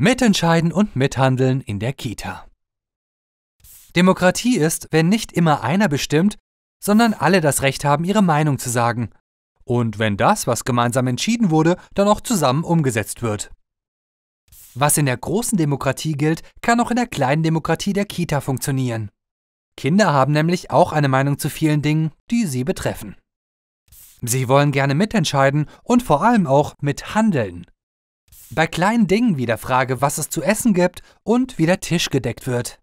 Mitentscheiden und mithandeln in der Kita. Demokratie ist, wenn nicht immer einer bestimmt, sondern alle das Recht haben, ihre Meinung zu sagen. Und wenn das, was gemeinsam entschieden wurde, dann auch zusammen umgesetzt wird. Was in der großen Demokratie gilt, kann auch in der kleinen Demokratie der Kita funktionieren. Kinder haben nämlich auch eine Meinung zu vielen Dingen, die sie betreffen. Sie wollen gerne mitentscheiden und vor allem auch mithandeln bei kleinen Dingen wie der Frage, was es zu essen gibt und wie der Tisch gedeckt wird.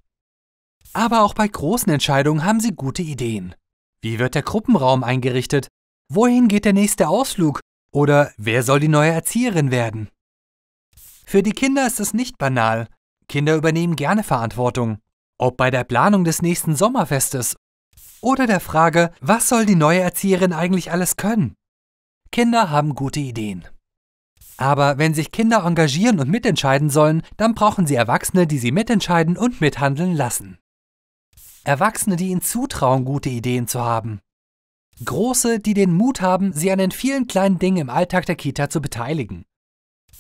Aber auch bei großen Entscheidungen haben sie gute Ideen. Wie wird der Gruppenraum eingerichtet? Wohin geht der nächste Ausflug? Oder wer soll die neue Erzieherin werden? Für die Kinder ist es nicht banal. Kinder übernehmen gerne Verantwortung. Ob bei der Planung des nächsten Sommerfestes oder der Frage, was soll die neue Erzieherin eigentlich alles können? Kinder haben gute Ideen. Aber wenn sich Kinder engagieren und mitentscheiden sollen, dann brauchen sie Erwachsene, die sie mitentscheiden und mithandeln lassen. Erwachsene, die ihnen zutrauen, gute Ideen zu haben. Große, die den Mut haben, sie an den vielen kleinen Dingen im Alltag der Kita zu beteiligen.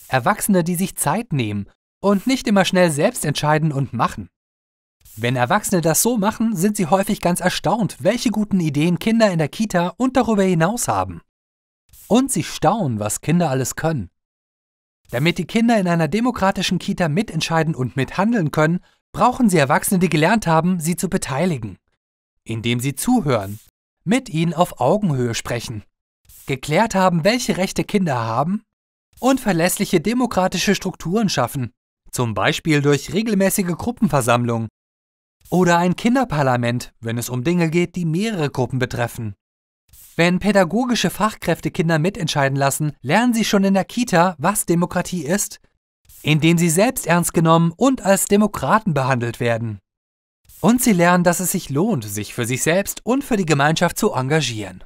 Erwachsene, die sich Zeit nehmen und nicht immer schnell selbst entscheiden und machen. Wenn Erwachsene das so machen, sind sie häufig ganz erstaunt, welche guten Ideen Kinder in der Kita und darüber hinaus haben. Und sie staunen, was Kinder alles können. Damit die Kinder in einer demokratischen Kita mitentscheiden und mithandeln können, brauchen sie Erwachsene, die gelernt haben, sie zu beteiligen. Indem sie zuhören, mit ihnen auf Augenhöhe sprechen, geklärt haben, welche Rechte Kinder haben und verlässliche demokratische Strukturen schaffen, zum Beispiel durch regelmäßige Gruppenversammlungen oder ein Kinderparlament, wenn es um Dinge geht, die mehrere Gruppen betreffen. Wenn pädagogische Fachkräfte Kinder mitentscheiden lassen, lernen sie schon in der Kita, was Demokratie ist, indem sie selbst ernst genommen und als Demokraten behandelt werden. Und sie lernen, dass es sich lohnt, sich für sich selbst und für die Gemeinschaft zu engagieren.